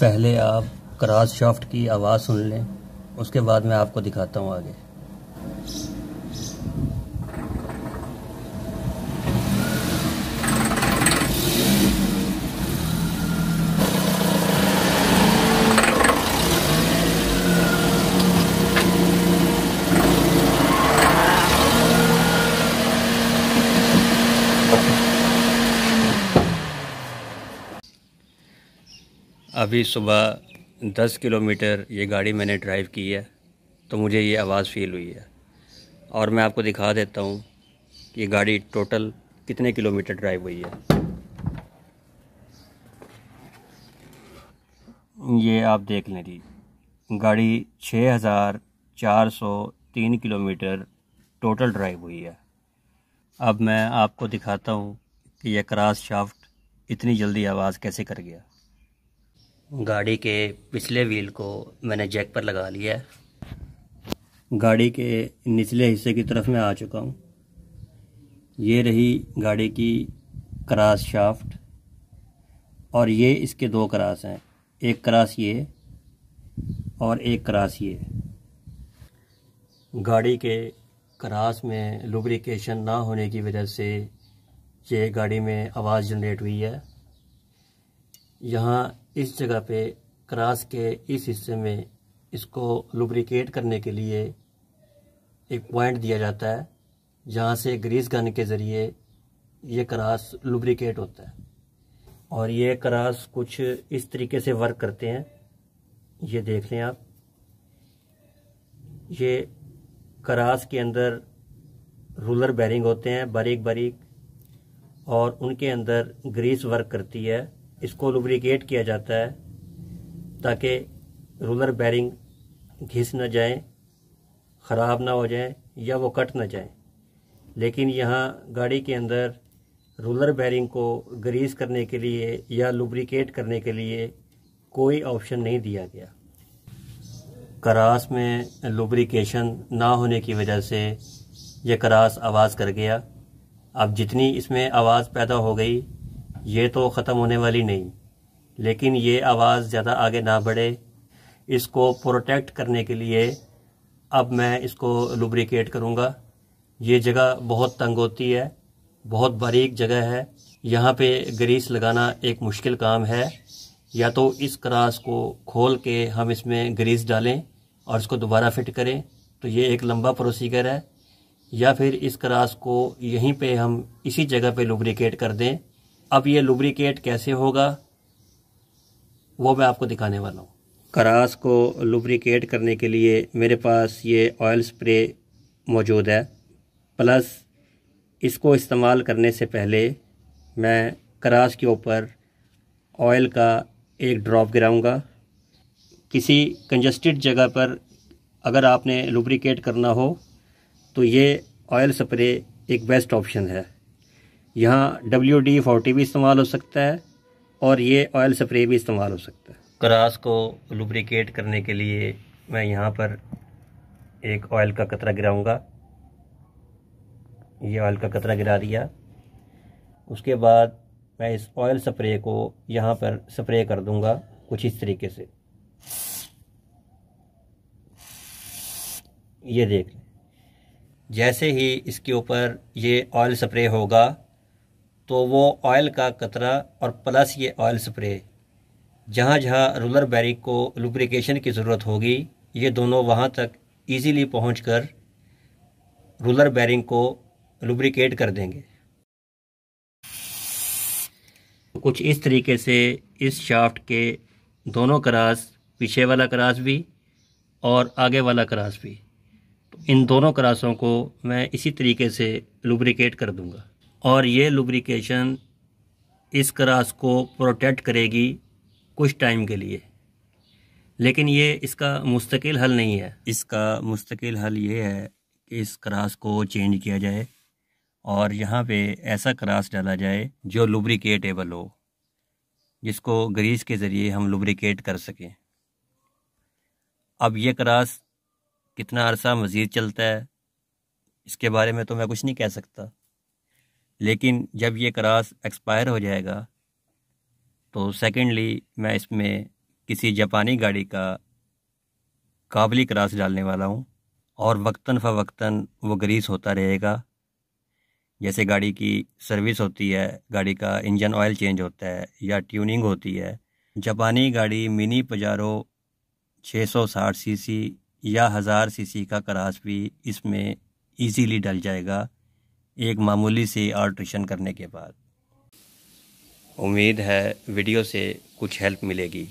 पहले आप cross shaft की आवाज़ सुन लें उसके बाद मैं आपको दिखाता हूँ आगे अभी सुबह दस किलोमीटर ये गाड़ी मैंने ड्राइव की है तो मुझे ये आवाज़ फील हुई है और मैं आपको दिखा देता हूँ कि गाड़ी टोटल कितने किलोमीटर ड्राइव हुई है ये आप देख लें जी गाड़ी छः हज़ार चार सौ तीन किलोमीटर टोटल ड्राइव हुई है अब मैं आपको दिखाता हूँ कि यह क्रास शाफ्ट इतनी जल्दी आवाज़ कैसे कर गया गाड़ी के पिछले व्हील को मैंने जैक पर लगा लिया है गाड़ी के निचले हिस्से की तरफ मैं आ चुका हूँ ये रही गाड़ी की क्रास शाफ्ट और ये इसके दो क्रास हैं एक क्रास ये और एक क्रास ये गाड़ी के क्रास में लुब्रिकेशन ना होने की वजह से ये गाड़ी में आवाज़ जनरेट हुई है यहाँ इस जगह पे क्रास के इस हिस्से में इसको लुब्रिकेट करने के लिए एक पॉइंट दिया जाता है जहाँ से ग्रीस गन के ज़रिए ये क्रास लुब्रिकेट होता है और ये क्रास कुछ इस तरीके से वर्क करते हैं ये देख लें आप ये क्रास के अंदर रूलर बैरिंग होते हैं बारीक बारीक और उनके अंदर ग्रीस वर्क करती है इसको लुब्रिकेट किया जाता है ताकि रोलर बैरिंग घिस ना जाए ख़राब ना हो जाए या वो कट ना जाए लेकिन यहाँ गाड़ी के अंदर रोलर बैरिंग को ग्रीस करने के लिए या लुब्रिकेट करने के लिए कोई ऑप्शन नहीं दिया गया करास में लुब्रिकेशन ना होने की वजह से यह करास आवाज़ कर गया अब जितनी इसमें आवाज़ पैदा हो गई ये तो ख़त्म होने वाली नहीं लेकिन ये आवाज़ ज़्यादा आगे ना बढ़े इसको प्रोटेक्ट करने के लिए अब मैं इसको लुब्रिकेट करूँगा ये जगह बहुत तंग होती है बहुत बारीक जगह है यहाँ पे ग्रीस लगाना एक मुश्किल काम है या तो इस क्रास को खोल के हम इसमें ग्रीस डालें और इसको दोबारा फिट करें तो ये एक लंबा प्रोसीजर है या फिर इस क्रास को यहीं पे हम इसी जगह पे लुब्रिकेट कर दें अब ये लुब्रिकेट कैसे होगा वो मैं आपको दिखाने वाला हूँ करास को लुब्रिकेट करने के लिए मेरे पास ये ऑयल स्प्रे मौजूद है प्लस इसको इस्तेमाल करने से पहले मैं करास के ऊपर ऑयल का एक ड्रॉप गिराऊंगा किसी कंजस्टेड जगह पर अगर आपने लुब्रिकेट करना हो तो ये ऑयल स्प्रे एक बेस्ट ऑप्शन है यहाँ डब्ल्यू डी फोर्टी भी इस्तेमाल हो सकता है और ये ऑयल स्प्रे भी इस्तेमाल हो सकता है क्रास को लुब्रिकेट करने के लिए मैं यहाँ पर एक ऑयल का कतरा गिराऊंगा ये ऑयल का कतरा गिरा दिया उसके बाद मैं इस ऑयल स्प्रे को यहाँ पर स्प्रे कर दूंगा कुछ इस तरीके से ये देख लें जैसे ही इसके ऊपर ये ऑयल स्प्रे होगा तो वो ऑयल का कतरा और प्लस ये ऑयल स्प्रे जहाँ जहाँ रोलर बैरिक को लुब्रिकेशन की ज़रूरत होगी ये दोनों वहाँ तक इजीली पहुँचकर रोलर बैरिंग को लुब्रिकेट कर देंगे कुछ इस तरीके से इस शाफ्ट के दोनों क्रास पीछे वाला क्रास भी और आगे वाला क्रास भी तो इन दोनों क्रासों को मैं इसी तरीके से लुब्रिकेट कर दूंगा और ये लुब्रिकेशन इस क्रास को प्रोटेक्ट करेगी कुछ टाइम के लिए लेकिन ये इसका मुस्तकिल हल नहीं है इसका मुस्तकिल हल ये है कि इस क्रास को चेंज किया जाए और यहाँ पे ऐसा क्रास डाला जाए जो लुब्रिकेटेबल हो जिसको ग्रीस के ज़रिए हम लुब्रिकेट कर सकें अब ये क्रास कितना अरसा मज़ीद चलता है इसके बारे में तो मैं कुछ नहीं कह सकता लेकिन जब ये क्रास एक्सपायर हो जाएगा तो सेकेंडली मैं इसमें किसी जापानी गाड़ी का काबली क्रास डालने वाला हूँ और वक्ता फ़वक्ता वो ग्रीस होता रहेगा जैसे गाड़ी की सर्विस होती है गाड़ी का इंजन ऑयल चेंज होता है या ट्यूनिंग होती है जापानी गाड़ी मिनी पजारो 660 सीसी या हज़ार सीसी का क्रास भी इसमें इजीली डल जाएगा एक मामूली सी ट्यूशन करने के बाद उम्मीद है वीडियो से कुछ हेल्प मिलेगी